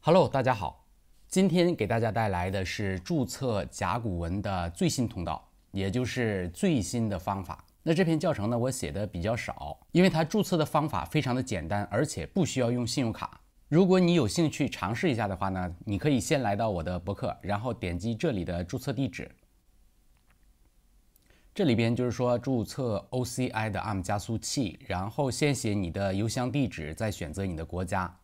Hello，大家好，今天给大家带来的是注册甲骨文的最新通道，也就是最新的方法。那这篇教程呢，我写的比较少，因为它注册的方法非常的简单，而且不需要用信用卡。如果你有兴趣尝试一下的话呢，你可以先来到我的博客，然后点击这里的注册地址。这里边就是说注册 OCI 的 a r M 加速器，然后先写你的邮箱地址，再选择你的国家。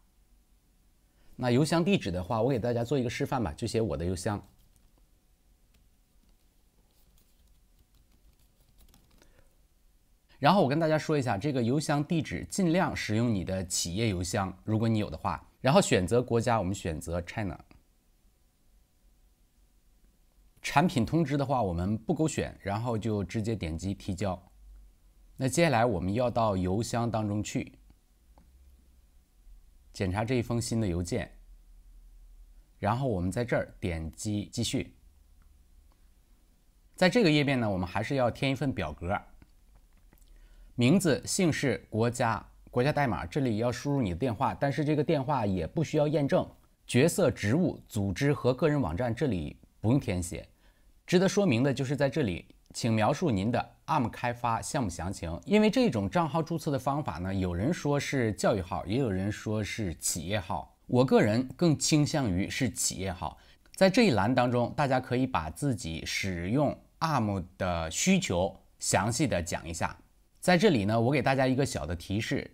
那邮箱地址的话，我给大家做一个示范吧，就写我的邮箱。然后我跟大家说一下，这个邮箱地址尽量使用你的企业邮箱，如果你有的话。然后选择国家，我们选择 China。产品通知的话，我们不勾选，然后就直接点击提交。那接下来我们要到邮箱当中去。检查这一封新的邮件，然后我们在这儿点击继续。在这个页面呢，我们还是要填一份表格。名字、姓氏、国家、国家代码，这里要输入你的电话，但是这个电话也不需要验证。角色、职务、组织和个人网站，这里不用填写。值得说明的就是在这里。请描述您的 ARM 开发项目详情。因为这种账号注册的方法呢，有人说是教育号，也有人说是企业号。我个人更倾向于是企业号。在这一栏当中，大家可以把自己使用 ARM 的需求详细的讲一下。在这里呢，我给大家一个小的提示，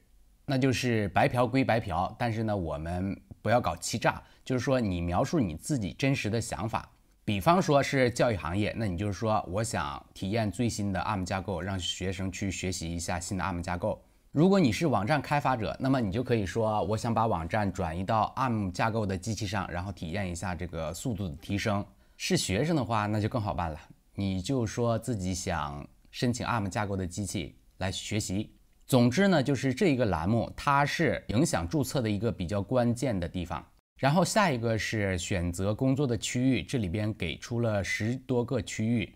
那就是白嫖归白嫖，但是呢，我们不要搞欺诈。就是说，你描述你自己真实的想法。比方说，是教育行业，那你就是说，我想体验最新的 ARM 架构，让学生去学习一下新的 ARM 架构。如果你是网站开发者，那么你就可以说，我想把网站转移到 ARM 架构的机器上，然后体验一下这个速度的提升。是学生的话，那就更好办了，你就说自己想申请 ARM 架构的机器来学习。总之呢，就是这一个栏目，它是影响注册的一个比较关键的地方。然后下一个是选择工作的区域，这里边给出了十多个区域，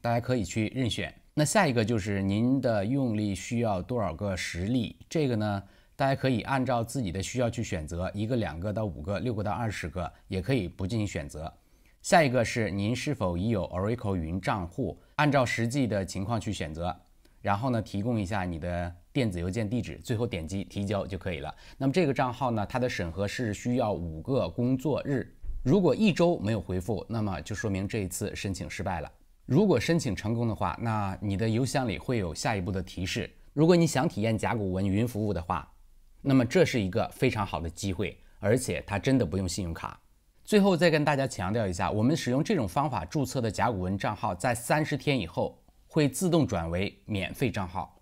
大家可以去任选。那下一个就是您的用力需要多少个实例，这个呢，大家可以按照自己的需要去选择一个、两个到五个、六个到二十个，也可以不进行选择。下一个是您是否已有 Oracle 云账户，按照实际的情况去选择。然后呢，提供一下你的。电子邮件地址，最后点击提交就可以了。那么这个账号呢，它的审核是需要五个工作日。如果一周没有回复，那么就说明这一次申请失败了。如果申请成功的话，那你的邮箱里会有下一步的提示。如果你想体验甲骨文云服务的话，那么这是一个非常好的机会，而且它真的不用信用卡。最后再跟大家强调一下，我们使用这种方法注册的甲骨文账号，在三十天以后会自动转为免费账号。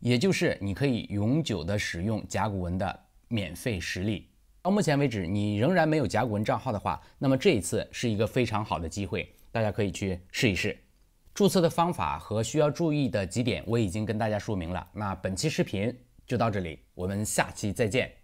也就是你可以永久的使用甲骨文的免费实力。到目前为止，你仍然没有甲骨文账号的话，那么这一次是一个非常好的机会，大家可以去试一试。注册的方法和需要注意的几点我已经跟大家说明了。那本期视频就到这里，我们下期再见。